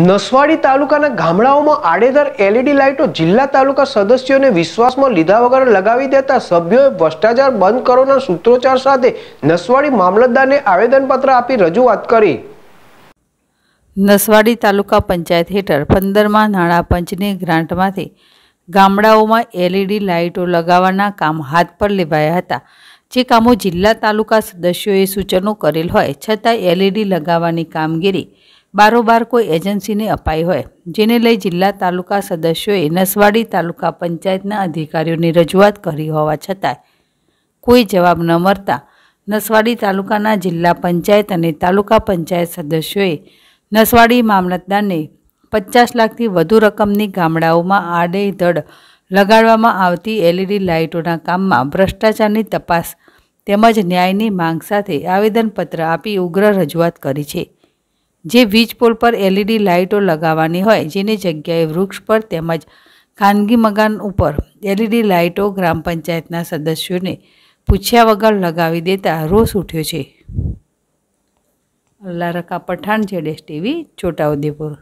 નસવાડી તાલુકાના ગામડાઓમાં આડેધર એલઈડી લાઇટો જિલ્લા તાલુકા સદસ્યોને વિશ્વાસમાં લીધા વગર લગાવી દેતા સભ્યોએ ભ્રષ્ટાચાર બંધ કરોના સૂત્રોચ્ચાર સાથે નસવાડી મામલતદારને આવેદનપત્ર આપી રજૂઆત કરી નસવાડી તાલુકા પંચાયત હેઠળ પંદરમાં નાણાં પંચની ગ્રાન્ટમાંથી ગામડાઓમાં એલઈડી લાઇટો લગાવવાના કામ હાથ પર લેવાયા હતા જે કામો જિલ્લા તાલુકા સદસ્યોએ સૂચનો કરેલ હોય છતાં એલઈડી લગાવવાની કામગીરી બારોબાર કોઈ એજન્સીને અપાઈ હોય જેને લઈ જિલ્લા તાલુકા સદસ્યોએ નસવાડી તાલુકા પંચાયતના અધિકારીઓની રજૂઆત કરી હોવા છતાંય કોઈ જવાબ ન મળતા નસવાડી તાલુકાના જિલ્લા પંચાયત અને તાલુકા પંચાયત સદસ્યોએ નસવાડી મામલતદારને પચાસ લાખથી વધુ રકમની ગામડાઓમાં આડેધડ લગાડવામાં આવતી એલઈડી લાઇટોના કામમાં ભ્રષ્ટાચારની તપાસ તેમજ ન્યાયની માંગ સાથે આવેદનપત્ર આપી ઉગ્ર રજૂઆત કરી છે જે વીજ પોલ પર એલઈડી લાઇટો લગાવવાની હોય જેની જગ્યાએ વૃક્ષ પર તેમજ ખાનગી મકાન ઉપર એલઈડી લાઇટો ગ્રામ પંચાયતના સદસ્યોને પૂછ્યા વગર લગાવી દેતા રોષ ઉઠ્યો છે અલ્લાહ રકા પઠાણ જેડેશ ટીવી છોટાઉદેપુર